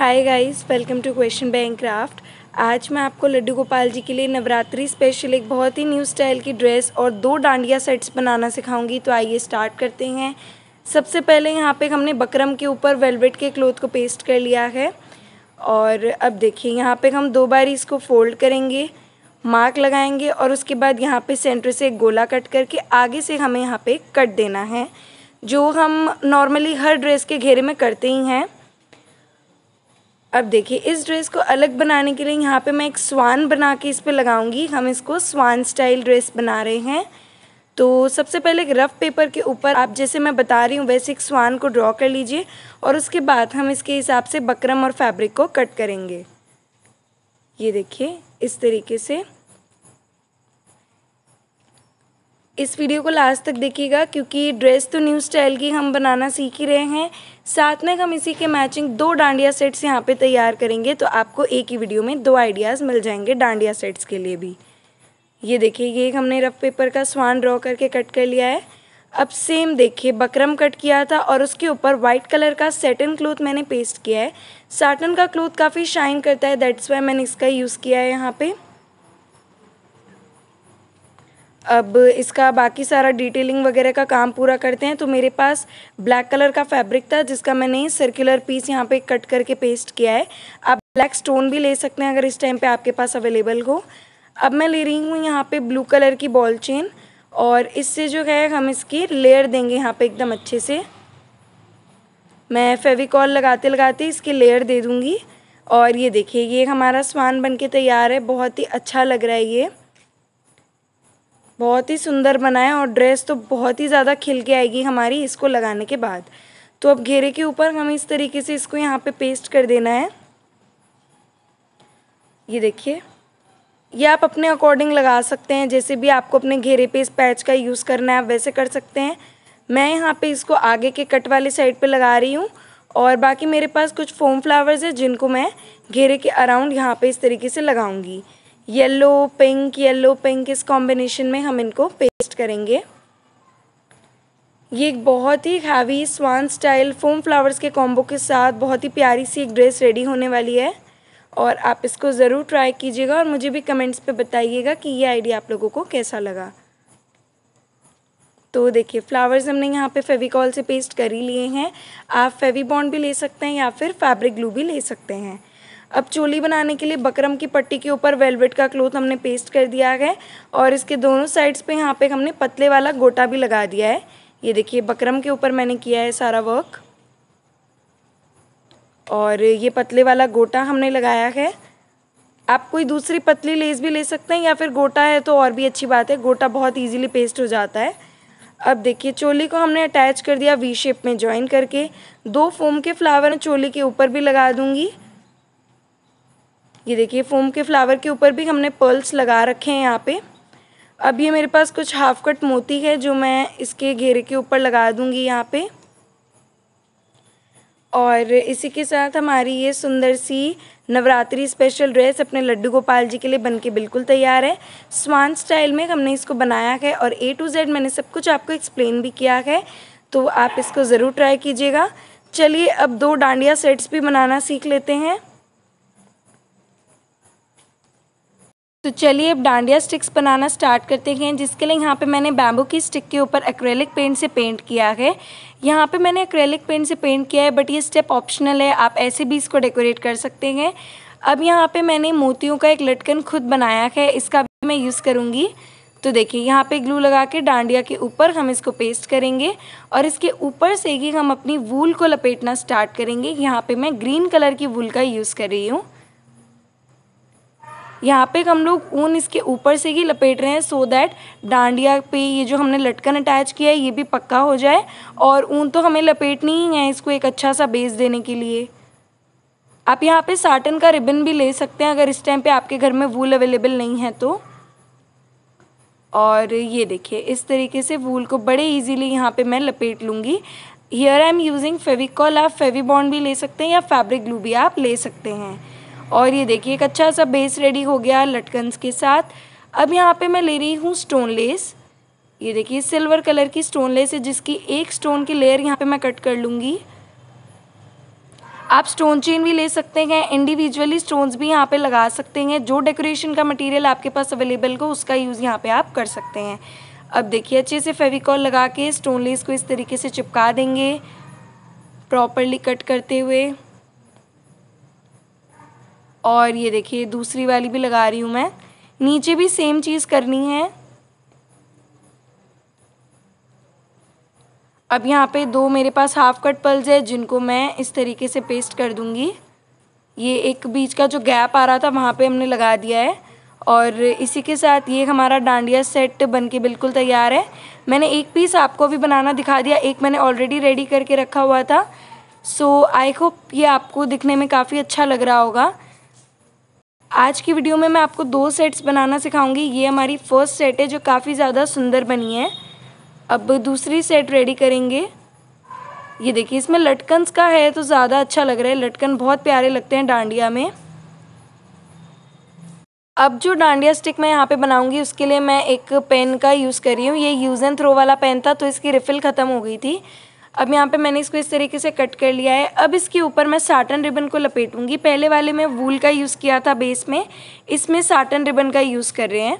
hi guys welcome to question bank craft आज मैं आपको लड्डू गोपाल जी के लिए नवरात्रि स्पेशल एक बहुत ही न्यू स्टाइल की ड्रेस और दो डांडिया सेट्स बनाना सिखाऊंगी तो आइए स्टार्ट करते हैं सबसे पहले यहाँ पे हमने बकरम के ऊपर वेलवेट के क्लोथ को पेस्ट कर लिया है और अब देखिए यहाँ पे हम दो बार इसको फोल्ड करेंगे मार्क लगाएंगे और उसके बाद यहाँ पे सेंटर से एक गोला कट करके आगे से हमें यहाँ पे कट देना है जो हम नॉर्मली हर ड्रेस के घेरे में करते ही हैं अब देखिए इस ड्रेस को अलग बनाने के लिए यहाँ पे मैं एक स्वान बना के इस पर लगाऊंगी हम इसको स्वान स्टाइल ड्रेस बना रहे हैं तो सबसे पहले एक रफ़ पेपर के ऊपर आप जैसे मैं बता रही हूँ वैसे एक स्वान को ड्रॉ कर लीजिए और उसके बाद हम इसके हिसाब से बकरम और फैब्रिक को कट करेंगे ये देखिए इस तरीके से इस वीडियो को लास्ट तक देखिएगा क्योंकि ड्रेस तो न्यू स्टाइल की हम बनाना सीख ही रहे हैं साथ में हम इसी के मैचिंग दो डांडिया सेट्स यहाँ पे तैयार करेंगे तो आपको एक ही वीडियो में दो आइडियाज़ मिल जाएंगे डांडिया सेट्स के लिए भी ये देखिए ये एक हमने रफ पेपर का स्वान ड्रॉ करके कट कर लिया है अब सेम देखिए बकरम कट किया था और उसके ऊपर वाइट कलर का सेटन क्लोथ मैंने पेस्ट किया है साटन का क्लोथ काफ़ी शाइन करता है दैट्स वाई मैंने इसका यूज़ किया है यहाँ पर अब इसका बाकी सारा डिटेलिंग वगैरह का काम पूरा करते हैं तो मेरे पास ब्लैक कलर का फैब्रिक था जिसका मैंने सर्कुलर पीस यहाँ पे कट करके पेस्ट किया है आप ब्लैक स्टोन भी ले सकते हैं अगर इस टाइम पे आपके पास अवेलेबल हो अब मैं ले रही हूँ यहाँ पे ब्लू कलर की बॉल चेन और इससे जो है हम इसकी लेयर देंगे यहाँ पर एकदम अच्छे से मैं फेविकॉल लगाते लगाते इसकी लेयर दे दूँगी और ये देखिए ये हमारा स्वान बन के तैयार है बहुत ही अच्छा लग रहा है ये बहुत ही सुंदर बना है और ड्रेस तो बहुत ही ज़्यादा खिल के आएगी हमारी इसको लगाने के बाद तो अब घेरे के ऊपर हमें इस तरीके से इसको यहाँ पे पेस्ट कर देना है ये देखिए ये आप अपने अकॉर्डिंग लगा सकते हैं जैसे भी आपको अपने घेरे पे इस पैच का यूज़ करना है आप वैसे कर सकते हैं मैं यहाँ पे इसको आगे के कट वाली साइड पे लगा रही हूँ और बाकी मेरे पास कुछ फोम फ्लावर्स है जिनको मैं घेरे के अराउंड यहाँ पे इस तरीके से लगाऊँगी येलो पिंक येलो पिंक इस कॉम्बिनेशन में हम इनको पेस्ट करेंगे ये एक बहुत ही heavy swan style foam flowers के कॉम्बो के साथ बहुत ही प्यारी सी एक ड्रेस रेडी होने वाली है और आप इसको ज़रूर ट्राई कीजिएगा और मुझे भी कमेंट्स पे बताइएगा कि ये आइडिया आप लोगों को कैसा लगा तो देखिए फ्लावर्स हमने यहाँ पे फेविकॉल से पेस्ट कर ही लिए हैं आप फेवी बॉन्ड भी ले सकते हैं या फिर फैब्रिक ग्लू भी ले सकते हैं अब चोली बनाने के लिए बकरम की पट्टी के ऊपर वेलवेट का क्लोथ हमने पेस्ट कर दिया है और इसके दोनों साइड्स पे यहाँ पे हमने पतले वाला गोटा भी लगा दिया है ये देखिए बकरम के ऊपर मैंने किया है सारा वर्क और ये पतले वाला गोटा हमने लगाया है आप कोई दूसरी पतली लेस भी ले सकते हैं या फिर गोटा है तो और भी अच्छी बात है गोटा बहुत ईजिली पेस्ट हो जाता है अब देखिए चोली को हमने अटैच कर दिया वी शेप में ज्वाइन करके दो फोम के फ्लावर चोली के ऊपर भी लगा दूंगी ये देखिए फोम के फ्लावर के ऊपर भी हमने पर्ल्स लगा रखे हैं यहाँ पे अब ये मेरे पास कुछ हाफ कट मोती है जो मैं इसके घेरे के ऊपर लगा दूँगी यहाँ पे और इसी के साथ हमारी ये सुंदर सी नवरात्रि स्पेशल ड्रेस अपने लड्डू गोपाल जी के लिए बन के बिल्कुल तैयार है स्वान स्टाइल में हमने इसको बनाया है और ए टू जेड मैंने सब कुछ आपको एक्सप्लेन भी किया है तो आप इसको ज़रूर ट्राई कीजिएगा चलिए अब दो डांडिया सेट्स भी बनाना सीख लेते हैं तो चलिए अब डांडिया स्टिक्स बनाना स्टार्ट करते हैं जिसके लिए यहाँ पे मैंने बैम्बू की स्टिक के ऊपर एक्रेलिक पेंट से पेंट किया है यहाँ पे मैंने एक्रेलिक पेंट से पेंट किया है बट ये स्टेप ऑप्शनल है आप ऐसे भी इसको डेकोरेट कर सकते हैं अब यहाँ पे मैंने मोतियों का एक लटकन खुद बनाया है इसका भी मैं यूज़ करूँगी तो देखिए यहाँ पे ग्लू लगा के डांडिया के ऊपर हम इसको पेस्ट करेंगे और इसके ऊपर से ही हम अपनी वूल को लपेटना स्टार्ट करेंगे यहाँ पे मैं ग्रीन कलर की वूल का यूज़ कर रही हूँ यहाँ पे हम लोग ऊन इसके ऊपर से ही लपेट रहे हैं सो दैट डांडिया पे ये जो हमने लटकन अटैच किया है ये भी पक्का हो जाए और ऊन तो हमें लपेटनी ही है इसको एक अच्छा सा बेस देने के लिए आप यहाँ पे साटन का रिबन भी ले सकते हैं अगर इस टाइम पे आपके घर में वूल अवेलेबल नहीं है तो और ये देखिए इस तरीके से वूल को बड़े ईजीली यहाँ पर मैं लपेट लूँगी here I am using Fevicol आप फेविबॉन्ड भी ले सकते हैं या फैब्रिक ग्लू भी आप ले सकते हैं और ये देखिए एक अच्छा सा बेस रेडी हो गया लटकन्स के साथ अब यहाँ पे मैं ले रही हूँ स्टोन लेस ये देखिए सिल्वर कलर की स्टोन लेस है जिसकी एक स्टोन की लेयर यहाँ पे मैं कट कर लूँगी आप स्टोन चेन भी ले सकते हैं इंडिविजुअली स्टोन्स भी यहाँ पे लगा सकते हैं जो डेकोरेशन का मटेरियल आपके पास अवेलेबल हो उसका यूज़ यहाँ पे आप कर सकते हैं अब देखिए अच्छे से फेविकॉल लगा के स्टोन लेस को इस तरीके से चिपका देंगे प्रॉपरली कट करते हुए और ये देखिए दूसरी वाली भी लगा रही हूँ मैं नीचे भी सेम चीज़ करनी है अब यहाँ पे दो मेरे पास हाफ कट पल्स है जिनको मैं इस तरीके से पेस्ट कर दूँगी ये एक बीच का जो गैप आ रहा था वहाँ पे हमने लगा दिया है और इसी के साथ ये हमारा डांडिया सेट बनके बिल्कुल तैयार है मैंने एक पीस आपको भी बनाना दिखा दिया एक मैंने ऑलरेडी रेडी करके रखा हुआ था सो आई होप ये आपको दिखने में काफ़ी अच्छा लग रहा होगा आज की वीडियो में मैं आपको दो सेट्स बनाना सिखाऊंगी ये हमारी फर्स्ट सेट है जो काफ़ी ज़्यादा सुंदर बनी है अब दूसरी सेट रेडी करेंगे ये देखिए इसमें लटकन्स का है तो ज़्यादा अच्छा लग रहा है लटकन बहुत प्यारे लगते हैं डांडिया में अब जो डांडिया स्टिक मैं यहाँ पे बनाऊँगी उसके लिए मैं एक पेन का यूज़ कर रही हूँ ये यूज़ एंड थ्रो वाला पेन था तो इसकी रिफ़िल ख़त्म हो गई थी अब यहाँ पे मैंने इसको इस तरीके से कट कर लिया है अब इसके ऊपर मैं साटन रिबन को लपेटूंगी पहले वाले में वूल का यूज़ किया था बेस में इसमें साटन रिबन का यूज़ कर रहे हैं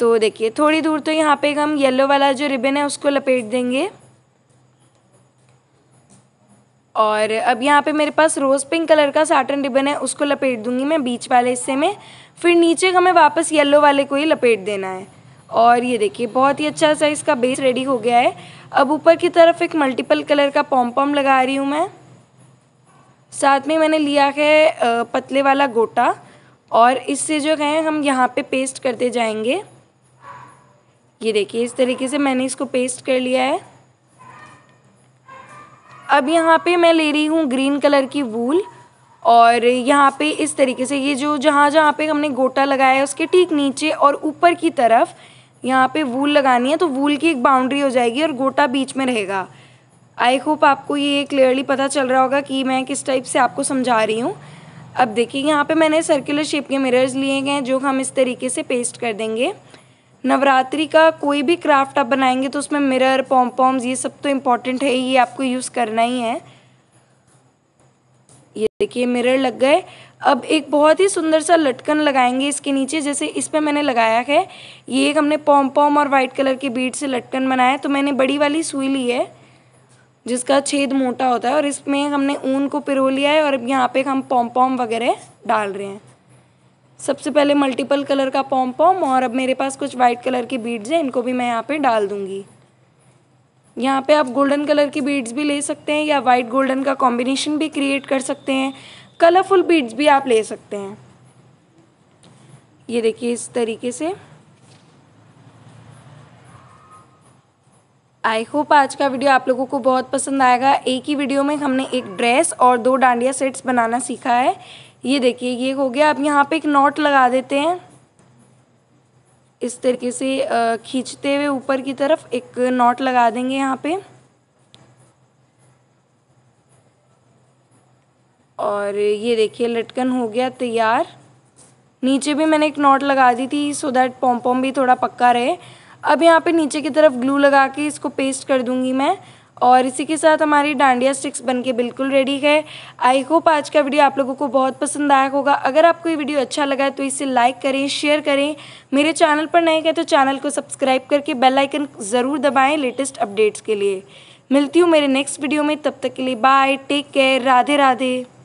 तो देखिए थोड़ी दूर तो यहाँ पे हम येलो वाला जो रिबन है उसको लपेट देंगे और अब यहाँ पे मेरे पास रोज़ पिंक कलर का साटन रिबन है उसको लपेट दूंगी मैं बीच वाले हिस्से में फिर नीचे हमें वापस येलो वाले को ही लपेट देना है और ये देखिए बहुत ही अच्छा सा इसका बेस रेडी हो गया है अब ऊपर की तरफ एक मल्टीपल कलर का पॉम पॉम लगा रही हूँ मैं साथ में मैंने लिया है पतले वाला गोटा और इससे जो है हम यहाँ पे पेस्ट करते जाएंगे ये देखिए इस तरीके से मैंने इसको पेस्ट कर लिया है अब यहाँ पे मैं ले रही हूँ ग्रीन कलर की वूल और यहाँ पे इस तरीके से ये जो जहाँ जहाँ पे हमने गोटा लगाया है उसके ठीक नीचे और ऊपर की तरफ यहाँ पे वूल लगानी है तो वूल की एक बाउंड्री हो जाएगी और गोटा बीच में रहेगा आई होप आपको ये क्लियरली पता चल रहा होगा कि मैं किस टाइप से आपको समझा रही हूँ अब देखिए यहाँ पे मैंने सर्कुलर शेप के मिरर्स लिए गए हैं जो हम इस तरीके से पेस्ट कर देंगे नवरात्रि का कोई भी क्राफ्ट आप बनाएंगे तो उसमें मिरर पॉम पॉम्स ये सब तो इम्पॉर्टेंट है ये आपको यूज़ करना ही है ये देखिए मिरर लग गए अब एक बहुत ही सुंदर सा लटकन लगाएंगे इसके नीचे जैसे इस पर मैंने लगाया है ये एक हमने पॉम पॉम और वाइट कलर के बीट से लटकन बनाया तो मैंने बड़ी वाली सुई ली है जिसका छेद मोटा होता है और इसमें हमने ऊन को पिरो लिया है और अब यहाँ पे हम पॉम पॉम वगैरह डाल रहे हैं सबसे पहले मल्टीपल कलर का पॉम पॉम और अब मेरे पास कुछ वाइट कलर की बीड्स हैं इनको भी मैं यहाँ पे डाल दूँगी यहाँ पे आप गोल्डन कलर की बीड्स भी ले सकते हैं या वाइट गोल्डन का कॉम्बिनेशन भी क्रिएट कर सकते हैं कलरफुल बीड्स भी आप ले सकते हैं ये देखिए इस तरीके से आई होप आज का वीडियो आप लोगों को बहुत पसंद आएगा एक ही वीडियो में हमने एक ड्रेस और दो डांडिया सेट्स बनाना सीखा है ये देखिए ये हो गया अब यहाँ पे एक नॉट लगा देते हैं इस तरीके से खींचते हुए ऊपर की तरफ एक नॉट लगा देंगे यहाँ पे और ये देखिए लटकन हो गया तैयार नीचे भी मैंने एक नॉट लगा दी थी सो दैट पॉम पॉम भी थोड़ा पक्का रहे अब यहाँ पे नीचे की तरफ ग्लू लगा के इसको पेस्ट कर दूँगी मैं और इसी के साथ हमारी डांडिया स्टिक्स बनके बिल्कुल रेडी है आई होप आज का वीडियो आप लोगों को बहुत पसंद आया होगा अगर आपको ये वीडियो अच्छा लगा है तो इसे लाइक करें शेयर करें मेरे चैनल पर नए गए तो चैनल को सब्सक्राइब करके बेल आइकन ज़रूर दबाएं लेटेस्ट अपडेट्स के लिए मिलती हूँ मेरे नेक्स्ट वीडियो में तब तक के लिए bye take care Radhe Radhe